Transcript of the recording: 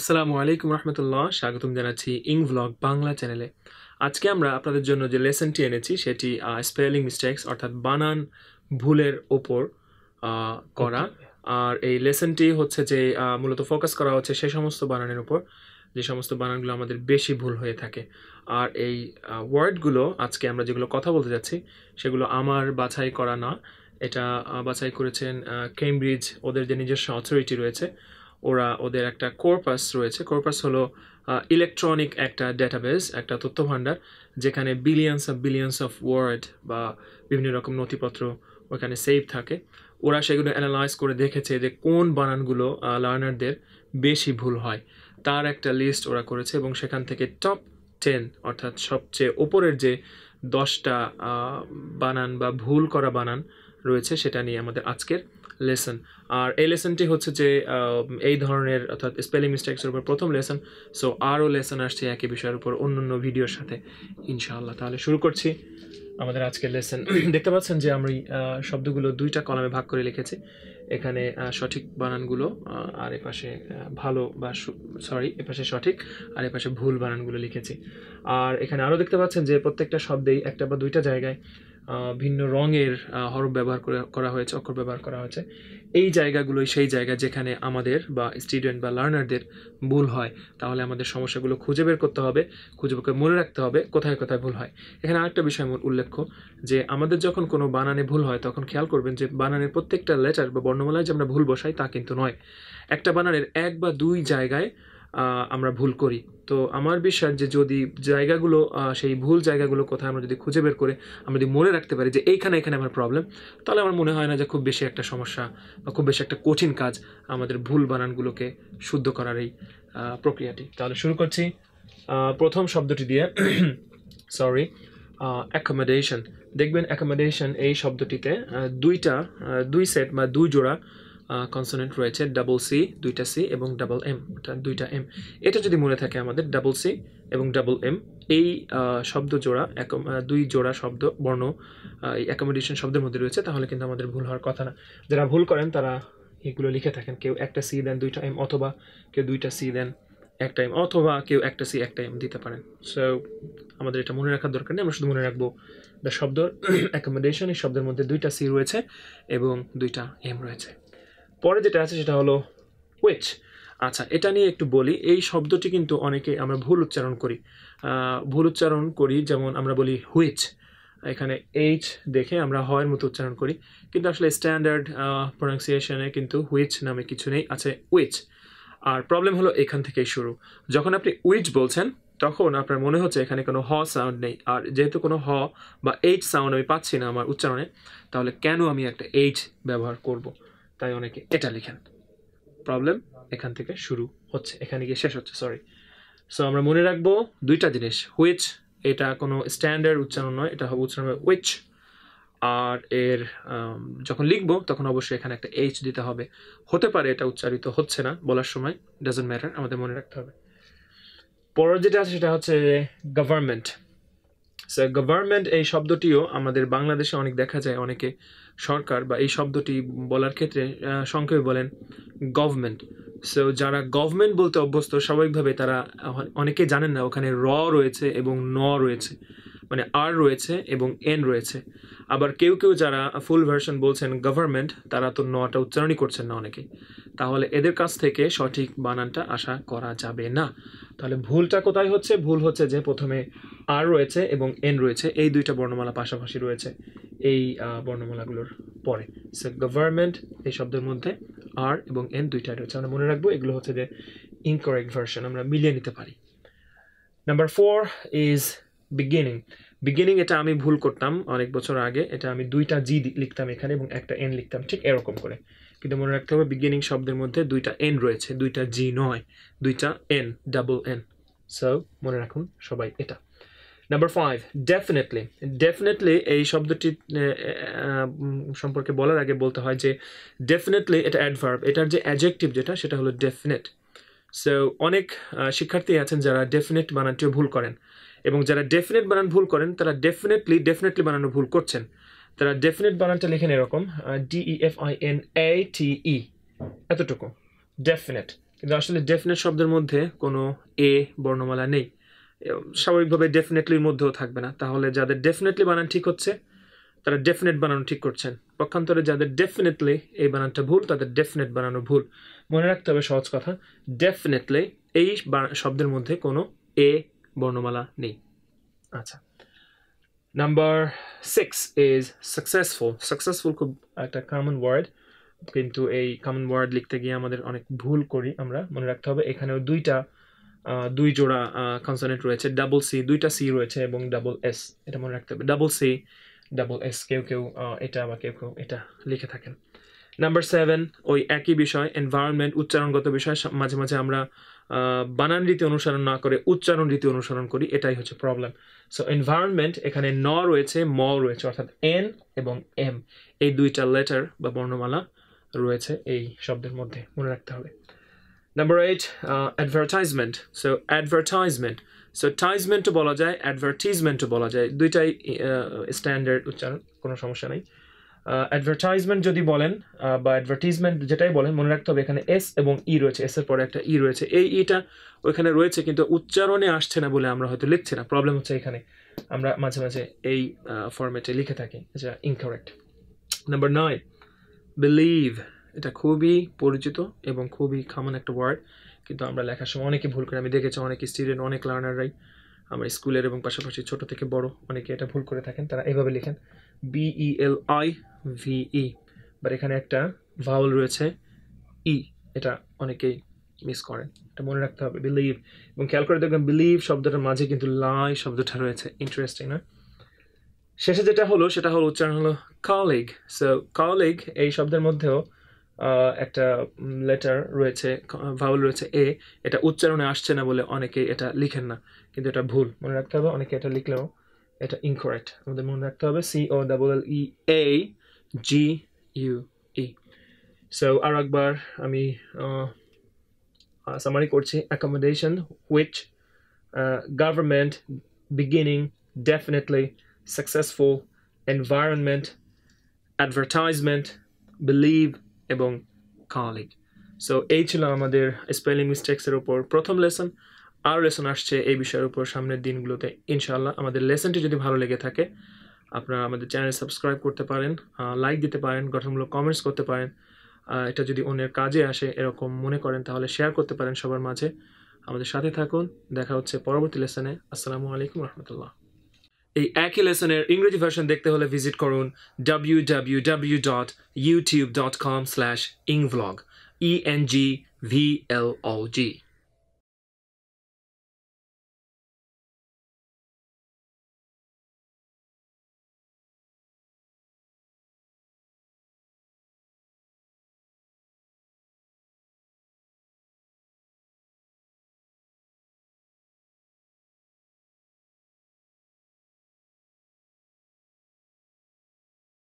আসসালামু আলাইকুম রহমতুল্লাহ স্বাগতম জানাচ্ছি ইং ভ্লগ বাংলা চ্যানেলে আজকে আমরা আপনাদের জন্য যে লেসনটি এনেছি সেটি স্পেলিং মিস্টেক্স অর্থাৎ বানান ভুলের ওপর করা আর এই লেসনটি হচ্ছে যে মূলত ফোকাস করা হচ্ছে সে সমস্ত বানানের উপর যে সমস্ত বানানগুলো আমাদের বেশি ভুল হয়ে থাকে আর এই ওয়ার্ডগুলো আজকে আমরা যেগুলো কথা বলতে যাচ্ছি সেগুলো আমার বাছাই করা না এটা বাছাই করেছেন কেমব্রিজ ওদের যে নিজস্ব অথরিটি রয়েছে ওরা ওদের একটা কোরপাস রয়েছে কোরপাস হলো ইলেকট্রনিক একটা ডেটাবেস একটা তথ্য ভাণ্ডার যেখানে billions of billions of word বা বিভিন্ন রকম নথিপত্র ওখানে সেভ থাকে ওরা সেগুলো অ্যানালাইজ করে দেখেছে যে কোন বানানগুলো লার্নারদের বেশি ভুল হয় তার একটা লিস্ট ওরা করেছে এবং সেখান থেকে টপ টেন অর্থাৎ সবচেয়ে ওপরের যে দশটা বানান বা ভুল করা বানান রয়েছে সেটা নিয়ে আমাদের আজকের লেসন আর এই লেসনটি হচ্ছে যে এই ধরনের অর্থাৎ স্পেলিং মিস্টেক্সের উপর প্রথম লেসন সো আরও লেসন আসছে একই বিষয়ের উপর অন্য অন্য ভিডিওর সাথে ইনশাআল্লাহ তাহলে শুরু করছি আমাদের আজকের লেসন দেখতে পাচ্ছেন যে আমি শব্দগুলো দুইটা কলামে ভাগ করে লিখেছি এখানে সঠিক বানানগুলো আর এপাশে ভালো বা সরি এপাশে সঠিক আর এপাশে ভুল বানানগুলো লিখেছি আর এখানে আরও দেখতে পাচ্ছেন যে প্রত্যেকটা শব্দেই একটা বা দুইটা জায়গায় ভিন্ন রঙের হরফ ব্যবহার করা হয়েছে অক্ষর ব্যবহার করা হয়েছে এই জায়গাগুলোই সেই জায়গা যেখানে আমাদের বা স্টুডেন্ট বা লার্নারদের ভুল হয় তাহলে আমাদের সমস্যাগুলো খুঁজে বের করতে হবে খুঁজে বের মনে রাখতে হবে কোথায় কোথায় ভুল হয় এখানে আরেকটা বিষয় উল্লেখ্য যে আমাদের যখন কোনো বানানে ভুল হয় তখন খেয়াল করবেন যে বানানের প্রত্যেকটা লেটার বা বর্ণমালায় যে আমরা ভুল বসাই তা কিন্তু নয় একটা বানানের এক বা দুই জায়গায় আমরা ভুল করি তো আমার বিশ্বাস যে যদি জায়গাগুলো সেই ভুল জায়গাগুলো কোথায় আমরা যদি খুঁজে বের করে আমরা যদি মনে রাখতে পারি যে এইখানে এখানে আমার প্রবলেম তাহলে আমার মনে হয় না যে খুব বেশি একটা সমস্যা বা খুব বেশি একটা কঠিন কাজ আমাদের ভুল বানানগুলোকে শুদ্ধ করার এই প্রক্রিয়াটি তাহলে শুরু করছি প্রথম শব্দটি দিয়ে সরি অ্যাকোমোডেশন দেখবেন অ্যাকোমোডেশন এই শব্দটিতে দুইটা দুই সেট বা দুই জোড়া কনসোনেন্ট রয়েছে ডাবল সি দুইটা সি এবং ডাবল এম অর্থাৎ দুইটা এম এটা যদি মনে থাকে আমাদের ডাবল সি এবং ডাবল এম এই শব্দ জোড়া এক দুই জোড়া শব্দ বর্ণ এই অ্যাকোমোডেশন শব্দের মধ্যে রয়েছে তাহলে কিন্তু আমাদের ভুল হওয়ার কথা না যারা ভুল করেন তারা এগুলো লিখে থাকেন কেউ একটা সি দেন দুইটা এম অথবা কেউ দুইটা সি দেন এক টাইম অথবা কেউ একটা সি এক টাইম দিতে পারেন সো আমাদের এটা মনে রাখার দরকার নেই আমরা শুধু মনে রাখবো দ্য শব্দ অ্যাকোমোডেশন এই শব্দের মধ্যে দুইটা সি রয়েছে এবং দুইটা এম রয়েছে পরে যেটা আছে সেটা হলো ওয়েচ আচ্ছা এটা নিয়ে একটু বলি এই শব্দটি কিন্তু অনেকে আমরা ভুল উচ্চারণ করি ভুল উচ্চারণ করি যেমন আমরা বলি হুইচ এখানে এইচ দেখে আমরা হয়ের মতো উচ্চারণ করি কিন্তু আসলে স্ট্যান্ডার্ড প্রোনাউন্সিয়েশনে কিন্তু হুইচ নামে কিছু নেই আছে উইচ আর প্রবলেম হলো এখান থেকেই শুরু যখন আপনি উইচ বলছেন তখন আপনার মনে হচ্ছে এখানে কোনো হ সাউন্ড নেই আর যেহেতু কোনো হ বা এইচ সাউন্ড আমি পাচ্ছি না আমার উচ্চারণে তাহলে কেন আমি একটা এইচ ব্যবহার করব তাই অনেকে এটা লিখেন প্রবলেম এখান থেকে শুরু হচ্ছে এখানে গিয়ে শেষ হচ্ছে সরি সো আমরা মনে রাখবো দুইটা জিনিস হুইচ এটা কোনো স্ট্যান্ডার্ড উচ্চারণ নয় এটা হবে উচ্চারণ উইচ আর এর যখন লিখবো তখন অবশ্যই এখানে একটা এইচ দিতে হবে হতে পারে এটা উচ্চারিত হচ্ছে না বলার সময় ডাজেন্ট ম্যাটার আমাদের মনে রাখতে হবে পরের যেটা আছে সেটা হচ্ছে গভর্নমেন্ট সো গভর্নমেন্ট এই শব্দটিও আমাদের বাংলাদেশে অনেক দেখা যায় অনেকে সরকার বা এই শব্দটি বলার ক্ষেত্রে সংক্ষেপে বলেন গভর্নমেন্ট সো যারা গভর্নমেন্ট বলতে অভ্যস্ত স্বাভাবিকভাবে তারা অনেকে জানেন না ওখানে র রয়েছে এবং ন রয়েছে মানে আর রয়েছে এবং এন রয়েছে আবার কেউ কেউ যারা ফুল ভার্সন বলছেন গভর্নমেন্ট তারা তো নটা উচ্চারণই করছেন না অনেকে তাহলে এদের কাছ থেকে সঠিক বানানটা আশা করা যাবে না তাহলে ভুলটা কোথায় হচ্ছে ভুল হচ্ছে যে প্রথমে আর রয়েছে এবং এন রয়েছে এই দুইটা বর্ণমালা পাশাপাশি রয়েছে এই বর্ণমালাগুলোর পরে সে গভর্নমেন্ট এই শব্দের মধ্যে আর এবং এন দুইটা রয়েছে আমরা মনে রাখবো এগুলো হচ্ছে যে ইনকারেক্ট ভার্সন আমরা মিলিয়ে নিতে পারি number four is beginning beginning এটা আমি ভুল করতাম অনেক বছর আগে এটা আমি দুইটা জি লিখতাম এখানে এবং একটা এন লিখতাম ঠিক এরকম করে কিন্তু মনে রাখতে হবে বিগিনিং শব্দের মধ্যে দুইটা এন রয়েছে দুইটা জি নয় দুইটা এন ডাবল এন সো মনে রাখুন সবাই এটা নাম্বার ফাইভ ডেফিনেটলি ডেফিনেটলি এই শব্দটি সম্পর্কে বলার আগে বলতে হয় যে ডেফিনেটলি এটা অ্যাডভার্ব এটার যে অ্যাজেক্টিভ যেটা সেটা হলো ডেফিনেট সো অনেক শিক্ষার্থী আছেন যারা ডেফিনেট বানানটিও ভুল করেন এবং যারা ডেফিনেট বানান ভুল করেন তারা ডেফিনেটলি ডেফিনেটলি বানানো ভুল করছেন তারা ডেফিনেট বানানটা লেখেন এরকম D E F I N A T E এতটুকু ডেফিনেট কিন্তু আসলে ডেফিনেট শব্দের মধ্যে কোনো এ বর্ণমালা নেই স্বাভাবিকভাবে ডেফিনেটলির মধ্যেও থাকবে না তাহলে যাদের ডেফিনেটলি বানান ঠিক হচ্ছে তারা ডেফিনেট বানানো ঠিক করছেন পক্ষান্তরে যাদের ডেফিনেটলি এই বানানটা ভুল তাদের ডেফিনেট বানানো ভুল মনে রাখতে হবে সহজ কথা ডেফিনেটলি এই শব্দের মধ্যে কোনো এ বর্ণমালা নেই আচ্ছা number six is successful successful খুব একটা কমন ওয়ার্ড কিন্তু এই কমন ওয়ার্ড লিখতে গিয়ে আমাদের অনেক ভুল করি আমরা মনে রাখতে হবে এখানেও দুইটা দুই জোড়া কনসোনেন্ট রয়েছে ডাবল সি দুইটা সি রয়েছে এবং ডাবল এস এটা মনে রাখতে হবে ডাবল সি ডাবল এস কেউ কেউ এটা বা কেউ কেউ এটা লিখে থাকেন নাম্বার সেভেন ওই একই বিষয় এনভায়রনমেন্ট উচ্চারণগত বিষয় মাঝে মাঝে আমরা বানান রীতি অনুসরণ না করে উচ্চারণ রীতি অনুসরণ করি এটাই হচ্ছে প্রবলেম সো এনভায়রনমেন্ট এখানে ন রয়েছে ম রয়েছে অর্থাৎ এন এবং এম এই দুইটা লেটার বা বর্ণমালা রয়েছে এই শব্দের মধ্যে মনে রাখতে হবে number eight advertisement so advertisement so টাইজমেন্টও বলা যায় অ্যাডভার্টিজমেন্টও বলা যায় দুইটাই স্ট্যান্ডার্ড uh, উচ্চারণ কোনো সমস্যা নেই অ্যাডভার্টাইজমেন্ট uh, যদি বলেন uh, বা অ্যাডভার্টিজমেন্ট যেটাই বলেন মনে রাখতে হবে এখানে এস এবং ই e রয়েছে এসের পরে একটা ই e রয়েছে এই ইটা ওইখানে রয়েছে কিন্তু উচ্চারণে আসছে না বলে আমরা হয়তো লিখছি না প্রবলেম হচ্ছে এখানে আমরা মাঝে মাঝে এই ফর্মেটে লিখে থাকি যেটা ইনকারেক্ট নাম্বার নাইন বিলিভ এটা খুবই পরিচিত এবং খুবই খামান একটা ওয়ার্ড কিন্তু আমরা লেখার সময় অনেকে ভুল করে আমি দেখেছি অনেক স্টুডেন্ট অনেক লার্নাররাই আমার স্কুলের এবং পাশাপাশি ছোট থেকে বড় অনেকে এটা ভুল করে থাকেন তারা এভাবে লেখেন B E L I V E but এখানে একটা ভাওল রয়েছে ই e, এটা অনেকেই মিস করেন এটা মনে রাখতে হবে বিলিভ এবং খেয়াল করে দেখবেন বিলিভ শব্দটার মাঝে কিন্তু লাই শব্দটা রয়েছে ইন্টারেস্টিং না শেষে যেটা হলো সেটা হলো উচ্চারণ হলো কালিগ সো কালিগ এই শব্দের মধ্যেও একটা লেটার রয়েছে ভাউল রয়েছে এ এটা উচ্চারণে আসছে না বলে অনেকে এটা লিখেন না কিন্তু এটা ভুল মনে রাখতে হবে অনেকে এটা লিখলেও এটা ইনকরেক্ট আমাদের মনে রাখতে হবে C O double L E A G U E so আর একবার আমি সামারি করছি accommodation which government beginning definitely successful environment advertisement believe এবং কালিক সো এই ছিল আমাদের স্পেলিং মিস্টেক্সের ওপর প্রথম লেসন আর লেসন আসছে এই বিষয়ের উপর সামনের দিনগুলোতে ইনশাল্লাহ আমাদের লেসনটি যদি ভালো লেগে থাকে আপনারা আমাদের চ্যানেল সাবস্ক্রাইব করতে পারেন লাইক দিতে পারেন গঠনমূলক কমেন্টস করতে পারেন এটা যদি অন্যের কাজে আসে এরকম মনে করেন তাহলে শেয়ার করতে পারেন সবার মাঝে আমাদের সাথে থাকুন দেখা হচ্ছে পরবর্তী লেসনে আসসালামু আলাইকুম রহমতুল্লাহ এই একই লেসনের ইংরেজি ভার্সন দেখতে হলে ভিজিট করুন W W W dot YouTube dot com slash engvlog E N G V L O জি